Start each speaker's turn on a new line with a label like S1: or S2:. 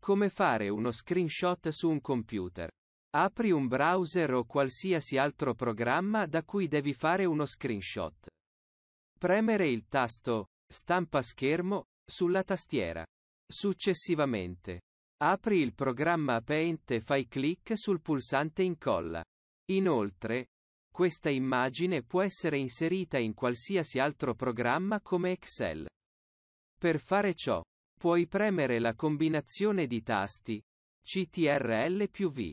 S1: Come fare uno screenshot su un computer. Apri un browser o qualsiasi altro programma da cui devi fare uno screenshot. Premere il tasto stampa schermo sulla tastiera. Successivamente, apri il programma Paint e fai clic sul pulsante incolla. Inoltre, questa immagine può essere inserita in qualsiasi altro programma come Excel. Per fare ciò, Puoi premere la combinazione di tasti. CTRL
S2: più V.